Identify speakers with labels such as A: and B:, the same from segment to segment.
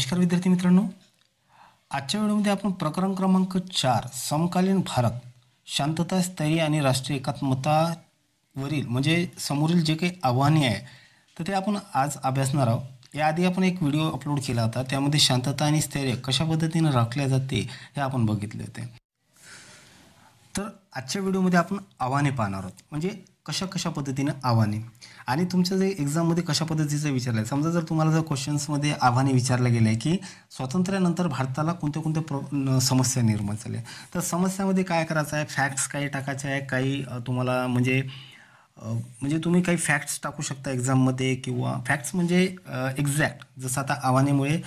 A: नमस्कार विद्यार्थी मित्रांनो आजच्या व्हिडिओमध्ये आपण प्रकरण क्रमांक चार समकालीन भारत शांतता स्थैर्य आणि राष्ट्रीय एकात्मतावरील म्हणजे समोरील जे काही आव्हाने आहे तर ते आपण आज अभ्यासणार आहोत याआधी आपण एक व्हिडिओ अपलोड केला होता त्यामध्ये शांतता आणि स्थैर्य कशा पद्धतीने राखल्या जाते हे आपण बघितले होते तर आजच्या व्हिडिओमध्ये आपण आव्हाने पाहणार आहोत म्हणजे कशा कशा पद्धतीनं आव्हाने आणि तुमच्या जे एक्झाममध्ये कशा पद्धतीचं विचारलं आहे समजा जर तुम्हाला जर क्वेश्चन्समध्ये आव्हाने विचारलं गेलं आहे की स्वातंत्र्यानंतर भारताला कोणत्या कोणत्या प्र समस्या निर्माण झाल्या तर समस्यामध्ये काय करायचं आहे फॅक्ट्स काही टाकायचे आहे काही तुम्हाला म्हणजे म्हणजे तुम्ही काही फॅक्ट्स टाकू शकता एक्झाममध्ये किंवा फॅक्ट्स म्हणजे एक्झॅक्ट जसं आता आव्हानेमुळे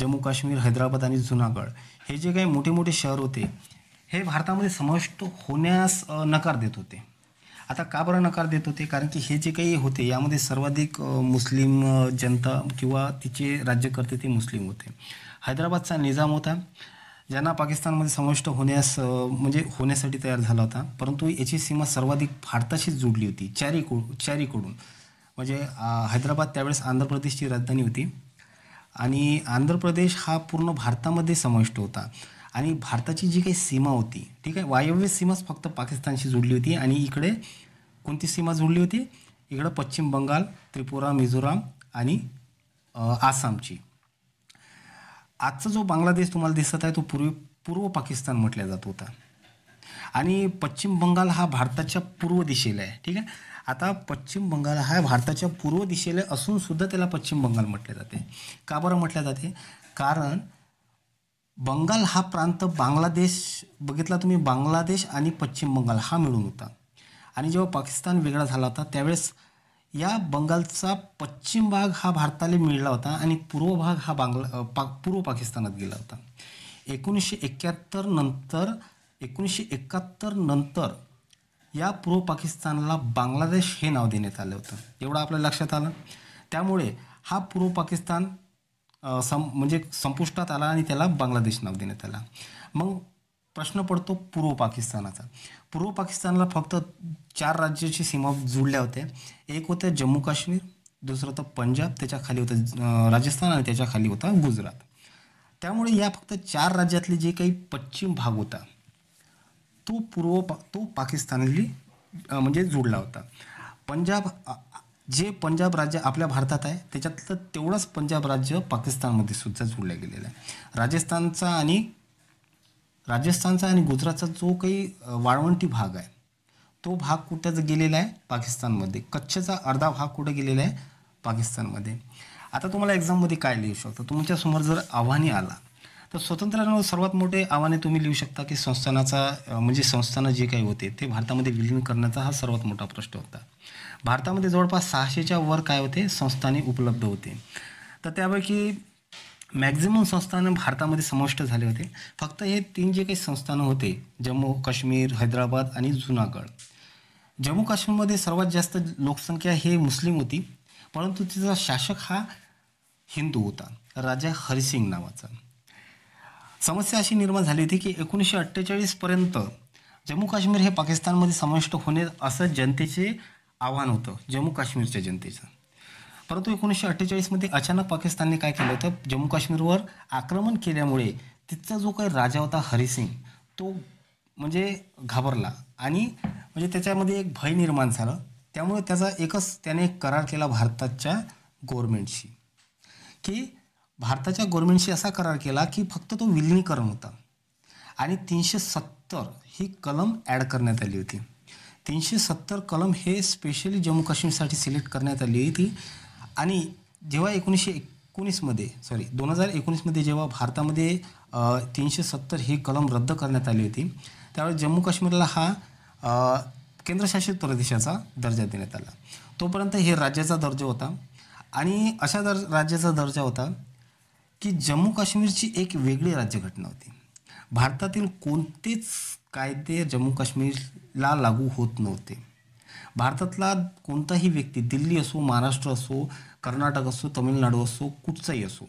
A: जम्मू काश्मीर हैदराबाद आणि जुनागड हे जे काही मोठे मोठे शहर होते हे भारतामध्ये समाविष्ट होण्यास नकार देत होते आता का बरं नकार देत होते कारण की हे जे काही होते यामध्ये सर्वाधिक मुस्लिम जनता किंवा तिचे राज्यकर्ते ते मुस्लिम होते हैदराबादचा निजाम होता ज्यांना पाकिस्तानमध्ये समाविष्ट होण्यास म्हणजे होण्यासाठी तयार झाला होता परंतु याची सीमा सर्वाधिक भारताशीच जोडली होती चारीको चारीकडून म्हणजे हैदराबाद त्यावेळेस आंध्र प्रदेशची राजधानी होती आणि आंध्र प्रदेश हा पूर्ण भारतामध्ये समाविष्ट होता आणि भारताची जी काही सीमा होती ठीक आहे वायव्य सीमाच फक्त पाकिस्तानशी जोडली होती आणि इकडे कोणती सीमा जोडली होती इकडं पश्चिम बंगाल त्रिपुरा मिझोराम आणि आसामची आजचा जो बांगलादेश तुम्हाला दिसत आहे तो पूर्वी पूर्व पाकिस्तान म्हटल्या जात होता आणि पश्चिम बंगाल हा भारताच्या पूर्व दिशेला आहे ठीक आहे आता पश्चिम बंगाल हा भारताच्या पूर्व दिशेला असूनसुद्धा त्याला पश्चिम बंगाल म्हटले जाते का बरं म्हटलं जाते कारण बंगाल हा प्रांत बांगलादेश बघितला तुम्ही बांगलादेश आणि पश्चिम बंगाल हा मिळून होता आणि जेव्हा पाकिस्तान वेगळा झाला होता त्यावेळेस या बंगालचा पश्चिम भाग हा भारताला मिळला होता आणि पूर्व भाग हा बांगला पा पूर्व पाकिस्तानात गेला होता एकोणीसशे एक्क्याहत्तर नंतर एकोणीसशे एकाहत्तर नंतर या पूर्व पाकिस्तानला बांगलादेश हे नाव देण्यात आलं होतं एवढं आपल्या लक्षात आलं त्यामुळे हा पूर्व पाकिस्तान सं म्हणजे संपुष्टात आला आणि त्याला बांगलादेश नाव देण्यात आला मग प्रश्न पडतो पूर्व पाकिस्तानाचा पूर्व पाकिस्तानला फक्त चार राज्याची सीमा जुळल्या होत्या एक होतं जम्मू काश्मीर दुसरं होतं पंजाब त्याच्या खाली होतं राजस्थान आणि त्याच्या खाली होता गुजरात त्यामुळे या फक्त चार राज्यातले जे काही पश्चिम भाग होता तो पूर्व पा तो पाकिस्तानली म्हणजे जुळला होता पंजाब जे पंजाब राज्य आपल्या भारतात आहे त्याच्यातलं तेवढंच पंजाब राज्य पाकिस्तानमध्ये सुद्धा जोडलं गेलेलं आहे राजस्थानचा आणि राजस्थानचा आणि गुजरातचा जो काही वाळवंटी भाग आहे तो भाग कुठं गेलेला आहे पाकिस्तानमध्ये कच्छचा अर्धा भाग कुठं गेलेला आहे पाकिस्तानमध्ये आता तुम्हाला एक्झाममध्ये काय लिहू शकतो तुमच्यासमोर जर आव्हानी आला तर स्वतंत्रानं सर्वात मोठे आव्हाने तुम्ही लिहू शकता की संस्थानाचा म्हणजे संस्थानं जे काही होते ते भारतामध्ये विलीन करण्याचा हा सर्वात मोठा प्रश्न होता भारतामध्ये जवळपास सहाशेच्या वर काय होते संस्थाने उपलब्ध होते तर त्यापैकी मॅक्झिमम संस्थानं भारतामध्ये समाविष्ट झाले होते फक्त हे तीन जे काही संस्थानं होते जम्मू काश्मीर हैदराबाद आणि जुनागड जम्मू काश्मीरमध्ये सर्वात जास्त लोकसंख्या हे मुस्लिम होती परंतु तिचा शासक हा हिंदू होता राजा हरिसिंग नावाचा समस्या अशी निर्माण झाली होती की एकोणीसशे अठ्ठेचाळीसपर्यंत जम्मू काश्मीर हे पाकिस्तानमध्ये समाविष्ट होणे असं जनतेचे आव्हान होतं जम्मू काश्मीरच्या जनतेचं परंतु एकोणीसशे अठ्ठेचाळीसमध्ये अचानक पाकिस्तानने काय केलं होतं जम्मू काश्मीरवर आक्रमण केल्यामुळे तिथचा जो काही राजा होता हरिसिंग तो म्हणजे घाबरला आणि म्हणजे त्याच्यामध्ये एक भय निर्माण झालं त्यामुळे त्याचा एकच त्याने एक करार केला भारताच्या गोरमेंटशी की भारताच्या गव्हर्नमेंटशी असा करार केला की फक्त तो विलिनीकरण होता आणि तीनशे सत्तर ही कलम ॲड करण्यात आली होती तीनशे सत्तर कलम हे स्पेशली जम्मू काश्मीरसाठी सिलेक्ट करण्यात आली होती आणि जेव्हा एकोणीसशे एकोणीसमध्ये सॉरी दोन हजार एकोणीसमध्ये जेव्हा भारतामध्ये तीनशे सत्तर ही कलम रद्द करण्यात आली होती त्यावेळेस जम्मू काश्मीरला हा केंद्रशासित प्रदेशाचा दर्जा देण्यात आला तोपर्यंत हे राज्याचा दर्जा होता आणि अशा दर राज्याचा दर्जा होता की जम्मू काश्मीरची एक वेगळी राज्यघटना होती भारतातील कोणतेच कायदे जम्मू काश्मीरला लागू होत नव्हते भारतातला कोणताही व्यक्ती दिल्ली असो महाराष्ट्र असो कर्नाटक असो तमिळनाडू असो कुठचाही असो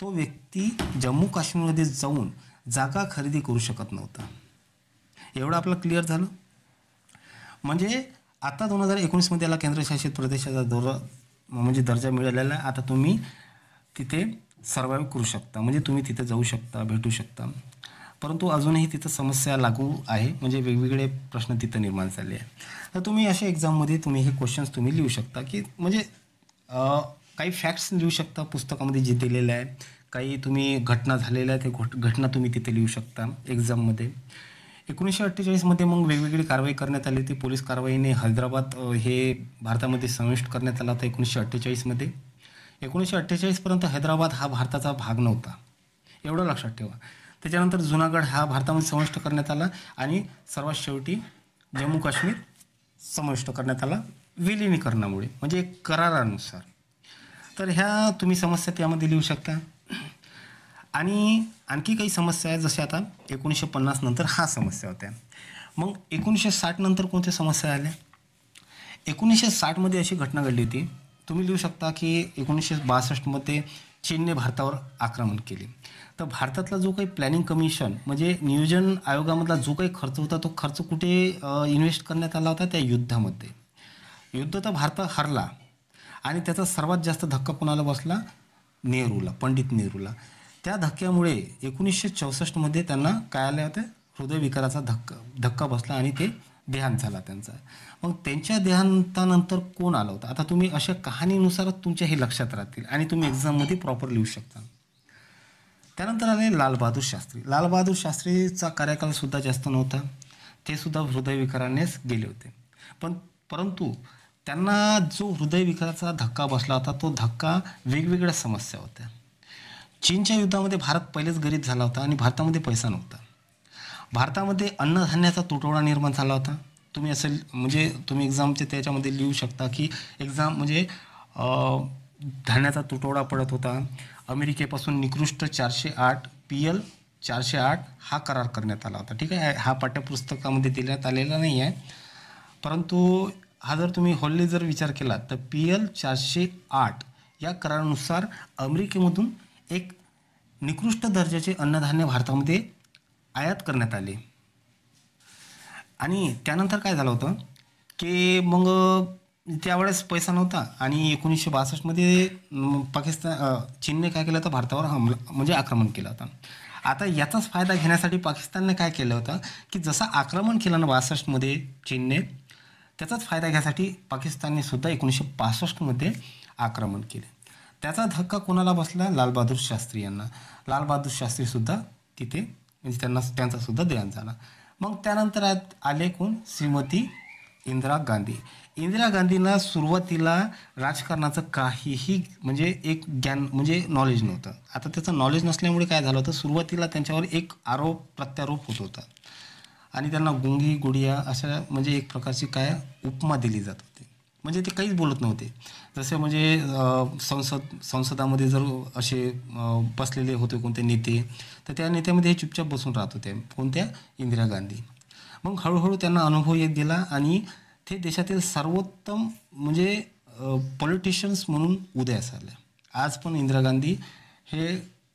A: तो व्यक्ती जम्मू काश्मीरमध्ये जाऊन जागा खरेदी करू शकत नव्हता एवढं आपलं क्लिअर झालं म्हणजे आता दोन हजार एकोणीसमध्ये याला केंद्रशासित प्रदेशाचा दौरा म्हणजे दर्जा मिळालेला आहे आता तुम्ही तिथे सर्वाईव्ह करू शकता म्हणजे तुम्ही तिथं जाऊ शकता भेटू शकता परंतु अजूनही तिथं समस्या लागू आहे म्हणजे वेगवेगळे प्रश्न तिथं निर्माण झाले आहे तर तुम्ही अशा एक्झाममध्ये तुम्ही हे क्वेश्चन्स तुम्ही लिहू शकता की म्हणजे काही फॅक्ट्स लिहू शकता पुस्तकामध्ये जे दिलेलं आहे काही तुम्ही घटना झालेल्या आहेत ते घटना तुम्ही तिथे लिहू शकता एक्झाममध्ये एकोणीसशे अठ्ठेचाळीसमध्ये मग वेगवेगळी कारवाई करण्यात आली ती पोलीस कारवाईने हैदराबाद हे भारतामध्ये समाविष्ट करण्यात आला होता एकोणीसशे अठ्ठेचाळीसमध्ये एकोणीसशे अठ्ठेचाळीसपर्यंत हैदराबाद हा भारताचा भाग नव्हता एवढं लक्षात ठेवा त्याच्यानंतर जुनागड हा भारतामध्ये समाविष्ट करण्यात आला आणि सर्वात शेवटी जम्मू काश्मीर समाविष्ट करण्यात आला विलिनीकरणामुळे म्हणजे करारानुसार तर ह्या तुम्ही समस्या त्यामध्ये लिहू शकता आणि आणखी काही समस्या आहेत जसे आता एकोणीसशे पन्नास नंतर हा समस्या होत्या मग एकोणीसशे साठ नंतर कोणत्या समस्या आल्या एकोणीसशे साठमध्ये अशी घटना घडली होती तुम्ही लिहू शकता की एकोणीसशे बासष्टमध्ये चीनने भारतावर आक्रमण केले तर भारतातला जो काही प्लॅनिंग कमिशन म्हणजे नियोजन आयोगामधला जो काही खर्च होता तो खर्च कुठे इन्व्हेस्ट करण्यात आला होता त्या युद्धामध्ये युद्ध तर भारत हरला आणि त्याचा सर्वात जास्त धक्का कोणाला बसला नेहरूला पंडित नेहरूला त्या धक्क्यामुळे एकोणीसशे चौसष्टमध्ये त्यांना काय आले होते हृदयविकाराचा धक्का धक्का बसला आणि ते देहांत झाला त्यांचा मग त्यांच्या देहांतानंतर कोण आला होता आता तुम्ही अशा कहाणीनुसारच तुमच्या हे लक्षात राहतील आणि तुम्ही एक्झाममध्ये प्रॉपर लिहू शकता त्यानंतर आले लालबहादूर शास्त्री लालबहादूर शास्त्रीचा कार्यकालसुद्धा जास्त नव्हता ते सुद्धा हृदयविकारानेच गेले होते पण परंतु त्यांना जो हृदयविकाराचा धक्का बसला होता तो धक्का वेगवेगळ्या समस्या होत्या चीनच्या युद्धामध्ये भारत पहिलेच गरीब झाला होता आणि भारतामध्ये पैसा नव्हता भारतामध्ये अन्नधान्याचा तुटवडा निर्माण झाला होता तुम्ही असेल म्हणजे तुम्ही एक्झामचे त्याच्यामध्ये लिहू शकता की एक्झाम म्हणजे धान्याचा तुटवडा पडत होता अमेरिकेपासून निकृष्ट चारशे आठ पी एल चारशे आठ हा करार करण्यात आला होता ठीक आहे हा पाठ्यपुस्तकामध्ये देण्यात आलेला नाही आहे परंतु हा जर तुम्ही हॉलने जर विचार केला तर पी एल चारशे आठ या करारानुसार अमेरिकेमधून एक निकृष्ट दर्जाचे अन्नधान्य भारतामध्ये आयात करण्यात आली आणि त्यानंतर काय झालं होतं की मग त्यावेळेस पैसा नव्हता आणि एकोणीसशे बासष्टमध्ये पाकिस्तान चीनने काय केलं होतं भारतावर हमला म्हणजे आक्रमण केलं होतं आता याचाच फायदा घेण्यासाठी पाकिस्तानने काय केलं होतं की जसं आक्रमण केलं ना बासष्टमध्ये चीनने त्याचाच फायदा घ्यासाठी पाकिस्तानने सुद्धा एकोणीसशे पासष्टमध्ये आक्रमण केले त्याचा धक्का कोणाला बसला लालबहादूर शास्त्री यांना लालबहादूर शास्त्रीसुद्धा तिथे म्हणजे त्यांना त्यांचा सुद्धा देहांत झाला मग त्यानंतर आले कोण श्रीमती इंदिरा गांधी इंदिरा गांधींना सुरुवातीला राजकारणाचं काहीही म्हणजे एक ज्ञान म्हणजे नॉलेज नव्हतं आता त्याचं नॉलेज नसल्यामुळे काय झालं होतं सुरुवातीला त्यांच्यावर एक आरोप प्रत्यारोप होत होता आणि त्यांना गुंगी गुडिया अशा म्हणजे एक प्रकारची काय उपमा दिली जात होती म्हणजे ते काहीच बोलत नव्हते जसे म्हणजे संसद संसदामध्ये जर असे बसलेले होते कोणते नेते तर त्या नेत्यामध्ये हे चुपचाप बसून राहत होते कोणत्या इंदिरा गांधी मग हळूहळू त्यांना अनुभव येत गेला आणि ते देशातील सर्वोत्तम म्हणजे पॉलिटिशियन्स म्हणून उदयास असाले आज पण इंदिरा गांधी हे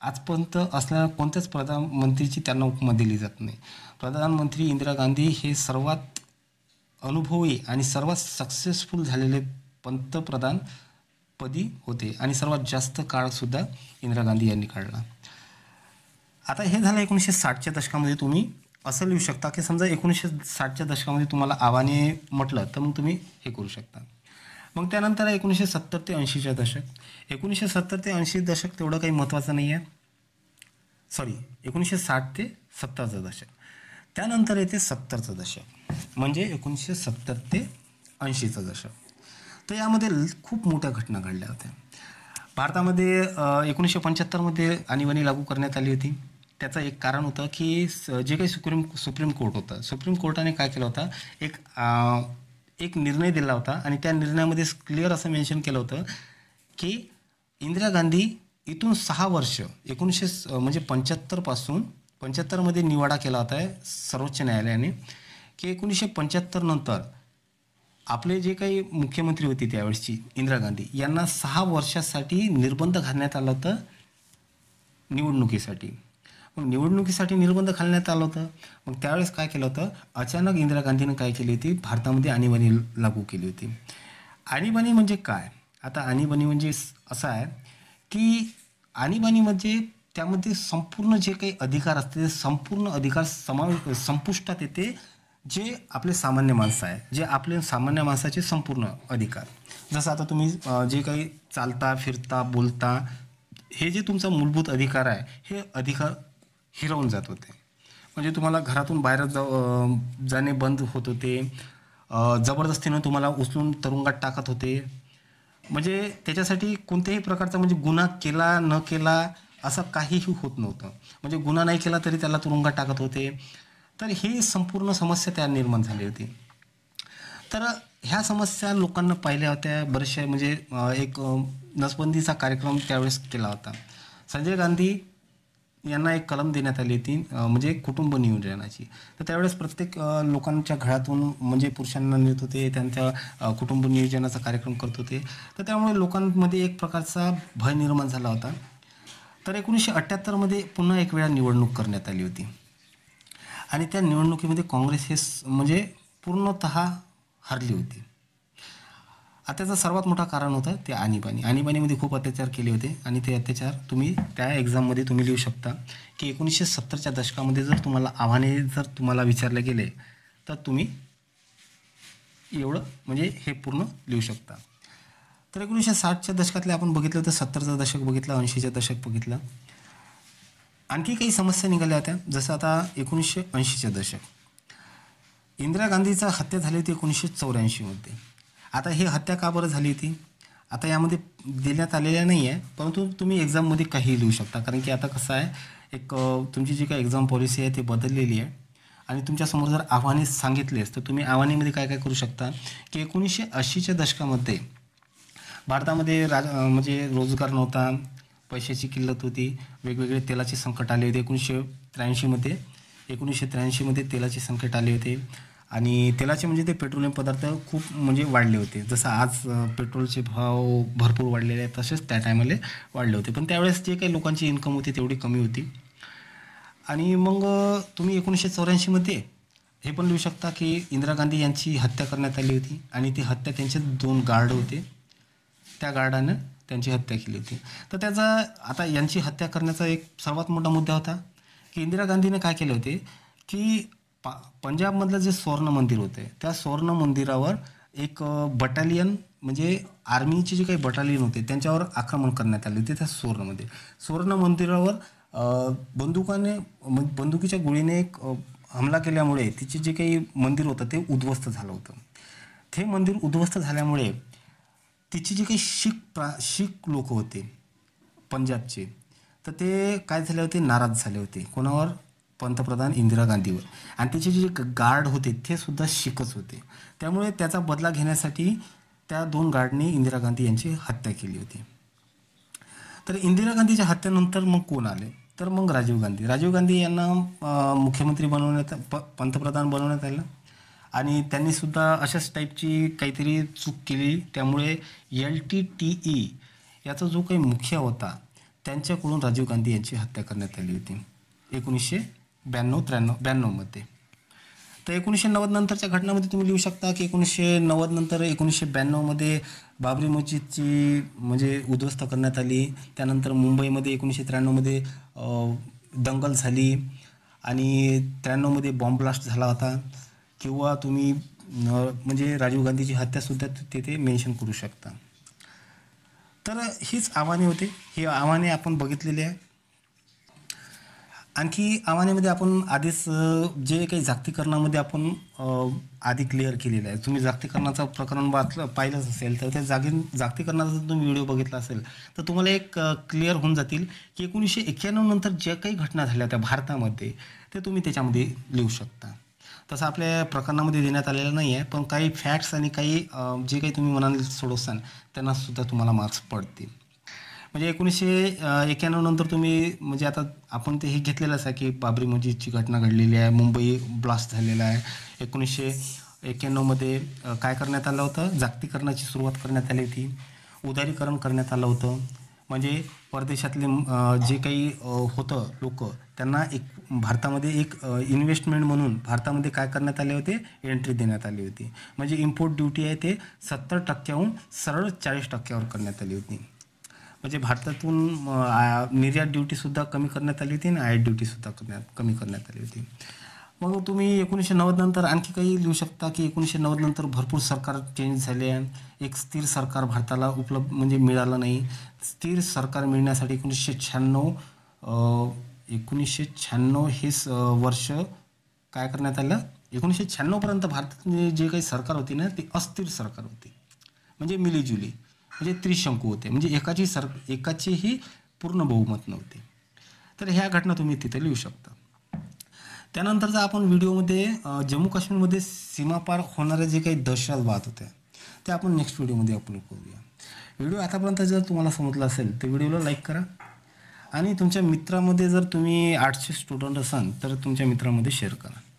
A: आजपर्यंत असल्या कोणत्याच प्रधानमंत्रीची त्यांना उपमा दिली जात नाही प्रधानमंत्री इंदिरा गांधी हे सर्वात अनुभवी आणि सर्वात सक्सेसफुल झालेले पंतप्रधान पदी होते आणि सर्वात जास्त काळसुद्धा इंदिरा गांधी यांनी काढला आता हे झालं एकोणीसशे साठच्या दशकामध्ये तुम्ही असं लिहू शकता की समजा एकोणीसशे साठच्या दशकामध्ये तुम्हाला आव्हाने म्हटलं तर मग तुम्ही हे करू शकता मग त्यानंतर एकोणीसशे सत्तर ते ऐंशीच्या दशक एकोणीसशे सत्तर ते ऐंशी दशक तेवढं काही महत्त्वाचं नाही आहे सॉरी एकोणीसशे साठ ते सत्तरचं दशक त्यानंतर येते सत्तरचं दशक म्हणजे एकोणीसशे सत्तर ते ऐंशीचं दशक तर यामध्ये खूप मोठ्या घटना घडल्या होत्या भारतामध्ये एकोणीसशे पंच्याहत्तरमध्ये आणीबाणी लागू करण्यात आली होती त्याचं एक कारण होतं की जे काही सुप्रीम सुप्रीम कोर्ट होतं सुप्रीम कोर्टाने काय केलं होतं एक आ, एक निर्णय दिला होता आणि त्या निर्णयामध्ये क्लिअर असं मेन्शन केलं होतं की इंदिरा गांधी इथून सहा वर्ष एकोणीसशे म्हणजे पंच्याहत्तरपासून पंच्याहत्तरमध्ये निवाडा केला होता सर्वोच्च न्यायालयाने की एकोणीसशे पंच्याहत्तरनंतर नंतर आपले जे काही मुख्यमंत्री होते त्यावेळेसची इंदिरा गांधी यांना सहा वर्षासाठी निर्बंध घालण्यात आलं होतं निवडणुकीसाठी मग निवडणुकीसाठी निर्बंध घालण्यात आलं होतं मग त्यावेळेस काय केलं होतं अचानक इंदिरा गांधीनं काय केली होती भारतामध्ये आणीबाणी लागू केली होती आणीबाणी म्हणजे काय आता आणीबाणी म्हणजे असं आहे की आणीबाणी म्हणजे त्यामध्ये संपूर्ण जे काही अधिकार असते ते संपूर्ण अधिकार समावे संपुष्टात येते जे आपले सामान्य माणसं आहे जे आपले सामान्य माणसाचे संपूर्ण अधिकार जसं आता तुम्ही जे काही चालता फिरता बोलता हे जे तुमचा मूलभूत अधिकार आहे हे अधिकार हिरवून जात होते म्हणजे तुम्हाला घरातून बाहेर जा जाणे बंद होत होते जबरदस्तीनं तुम्हाला उचलून तरुंगात टाकत होते म्हणजे त्याच्यासाठी कोणत्याही प्रकारचा म्हणजे गुन्हा केला न केला असं काहीही होत नव्हतं म्हणजे गुन्हा नाही केला तरी त्याला तुरुंगात टाकत होते तर ही संपूर्ण समस्या त्या निर्माण झाली होती तर ह्या समस्या लोकांना पाहिल्या होत्या बरेचशा म्हणजे एक नसबंदीचा कार्यक्रम त्यावेळेस केला होता संजय गांधी यांना एक कलम देण्यात आली होती म्हणजे कुटुंब नियोजनाची तर त्यावेळेस प्रत्येक लोकांच्या घरातून म्हणजे पुरुषांना नेत होते त्यांच्या कुटुंब नियोजनाचा कार्यक्रम करत होते तर त्यामुळे लोकांमध्ये एक प्रकारचा भय निर्माण झाला होता तर एकोणीसशे अठ्ठ्याहत्तरमध्ये पुन्हा एक वेळा निवडणूक करण्यात आली होती आणि त्या निवडणुकीमध्ये काँग्रेस हे म्हणजे पूर्णत हरली होती त्याचं सर्वात मोठा कारण होतं ते आणीबाणी आणीबाणीमध्ये खूप अत्याचार केले होते आणि ते अत्याचार तुम्ही त्या एक्झाममध्ये तुम्ही लिहू शकता की एकोणीसशे सत्तरच्या दशकामध्ये जर तुम्हाला आव्हाने जर तुम्हाला विचारले गेले तर तुम्ही एवढं म्हणजे हे पूर्ण लिहू शकता तर एकोणीसशे साठच्या दशकातले आपण बघितलं तर सत्तरचं दशक बघितलं ऐंशीच्या दशक बघितलं आणखी काही समस्या निघाल्या होत्या जसं आता एकोणीसशे ऐंशीचे दशक इंदिरा गांधीचा हत्या झाली होती एकोणीसशे चौऱ्याऐंशीमध्ये आता ही हत्या का बरं झाली होती आता यामध्ये देण्यात आलेल्या नाही आहे परंतु तुम्ही एक्झाममध्ये काही लिहू शकता कारण की आता कसं आहे एक तुमची जी काही एक्झाम पॉलिसी आहे ती बदललेली आहे आणि तुमच्यासमोर जर आव्हाने सांगितलेस तर तुम्ही आव्हानेमध्ये काय काय करू शकता की एकोणीसशे ऐंशीच्या दशकामध्ये भारतामध्ये राज म्हणजे रोजगार नव्हता पैशाची किल्लत होती वेगवेगळे तेलाचे संकट आले होते एकोणीसशे त्र्याऐंशीमध्ये एकोणीसशे त्र्याऐंशीमध्ये तेलाचे संकट आले होते आणि तेलाचे म्हणजे ते पेट्रोलियम पदार्थ खूप म्हणजे वाढले होते जसं आज पेट्रोलचे भाव भरपूर वाढलेले आहेत तसेच त्या टायमाले वाढले होते पण त्यावेळेस जे काही लोकांची इन्कम होती तेवढी कमी होती आणि मग तुम्ही एकोणीसशे चौऱ्याऐंशीमध्ये हे पण लिहू शकता की इंदिरा गांधी यांची हत्या करण्यात आली होती आणि ती हत्या त्यांचे दोन गार्ड होते त्या गार्डाने त्यांची हत्या केली होती तर त्याचा आता यांची हत्या करण्याचा एक सर्वात मोठा मुद्दा होता की इंदिरा गांधीने काय केले होते की पा पंजाबमधलं जे स्वर्ण मंदिर होते त्या स्वर्ण मंदिरावर एक बटालियन म्हणजे आर्मीचे जे काही बटालियन होते त्यांच्यावर आक्रमण करण्यात आले होते त्या सुवर्णमध्ये सुवर्ण मंदिरावर बंदुकाने बंदुकीच्या गोळीने एक हमला केल्यामुळे तिचे जे काही मंदिर होतं ते उद्ध्वस्त झालं होतं ते मंदिर उद्ध्वस्त झाल्यामुळे तिची जे काही शीख प्रा शीख लोक होते पंजाबचे तर ते काय झाले होते नाराज झाले होते कोणावर पंतप्रधान इंदिरा गांधीवर आणि तिचे जे गार्ड होते ते सुद्धा शीखच होते त्यामुळे त्याचा बदला घेण्यासाठी त्या दोन गार्डने इंदिरा गांधी यांची हत्या केली होती तर इंदिरा गांधीच्या हत्येनंतर मग कोण आले तर मग राजीव गांधी राजीव गांधी यांना मुख्यमंत्री बनवण्यात पंतप्रधान बनवण्यात आलं आणि त्यांनीसुद्धा अशाच टाईपची काहीतरी चूक केली त्यामुळे एल टी टी ई याचा जो काही मुखिया होता त्यांच्याकडून राजीव गांधी यांची हत्या करण्यात आली होती एकोणीसशे ब्याण्णव त्र्याण्णव ब्याण्णवमध्ये तर एकोणीसशे नव्वद नंतरच्या घटनामध्ये तुम्ही लिहू शकता की एकोणीसशे नव्वद नंतर एकोणीसशे ब्याण्णवमध्ये बाबरी मस्जिदची म्हणजे उद्ध्वस्त करण्यात आली त्यानंतर मुंबईमध्ये एकोणीसशे त्र्याण्णवमध्ये दंगल झाली आणि त्र्याण्णवमध्ये बॉम्ब ब्लास्ट झाला होता किंवा तुम्ही म्हणजे राजीव गांधीची हत्यासुद्धा तेथे मेन्शन करू शकता तर हीच आव्हाने होते ही आव्हाने आपण बघितलेली आहे आणखी आव्हानेमध्ये आपण आधीच जे काही जागतिकरणामध्ये आपण आधी क्लिअर केलेलं आहे तुम्ही जागतिकरणाचं प्रकरण वाचलं पाहिलंच असेल तर त्या जागी जागतिकरणाचा जर तुम्ही व्हिडिओ बघितला असेल तर तुम्हाला एक क्लिअर होऊन जातील की एकोणीसशे एक्क्याण्णव नंतर ज्या काही घटना झाल्या त्या भारतामध्ये ते तुम्ही त्याच्यामध्ये लिहू शकता तसं आपल्या प्रकरणामध्ये देण्यात आलेलं नाही आहे पण काही फॅक्ट्स आणि काही जे काही तुम्ही मनाने सोडवसान त्यांनासुद्धा तुम्हाला मार्क्स पडतील म्हणजे एकोणीसशे एक्क्याण्णव नंतर तुम्ही म्हणजे आता आपण ते हे घेतलेलं आहे की बाबरी मस्जिदची घटना घडलेली आहे मुंबई ब्लास्ट झालेला आहे एकोणीसशे एक्क्याण्णवमध्ये काय करण्यात आलं होतं जागतिकरणाची सुरुवात करण्यात आली होती उदारीकरण करण्यात आलं होतं म्हणजे परदेशातले जे काही होतं लोक त्यांना एक भारतामध्ये एक इन्व्हेस्टमेंट म्हणून भारतामध्ये काय करण्यात आले होते एंट्री देण्यात आली होती म्हणजे इम्पोर्ट ड्युटी आहे ते सत्तर टक्क्याहून सरळ चाळीस टक्क्यावर करण्यात आली होती म्हणजे भारतातून निर्यात ड्युटीसुद्धा कमी करण्यात आली होती आणि आयात ड्युटीसुद्धा करण्यात कमी करण्यात आली होती मग तुम्ही एकोणीसशे नव्वद नंतर आणखी काही लिहू शकता की एकोणीसशे नव्वद नंतर भरपूर सरकार चेंज झाले आणि एक स्थिर सरकार भारताला उपलब्ध म्हणजे मिळालं नाही स्थिर सरकार मिळण्यासाठी एकोणीसशे शहाण्णव एकोणीसशे शहाण्णव हे वर्ष काय करण्यात आलं एकोणीसशे शहाण्णवपर्यंत भारतात म्हणजे जे काही सरकार होती ना ती अस्थिर सरकार होती म्हणजे मिलीजुली म्हणजे त्रिशंकू होते म्हणजे एकाची सर एकाचीही पूर्ण बहुमत नव्हते तर ह्या घटना तुम्ही तिथे लिहू शकता त्यानंतरचा आपण व्हिडिओमध्ये जम्मू काश्मीरमध्ये सीमापार होणारे जे काही दहशतवाद होते ते आपण नेक्स्ट व्हिडिओमध्ये अपलोड करूया व्हिडिओ आतापर्यंत जर तुम्हाला समजला असेल तर व्हिडिओला लाईक करा आणि तुमच्या मित्रामध्ये जर तुम्ही आर्टचे स्टुडंट असाल तर तुमच्या मित्रामध्ये शेअर करा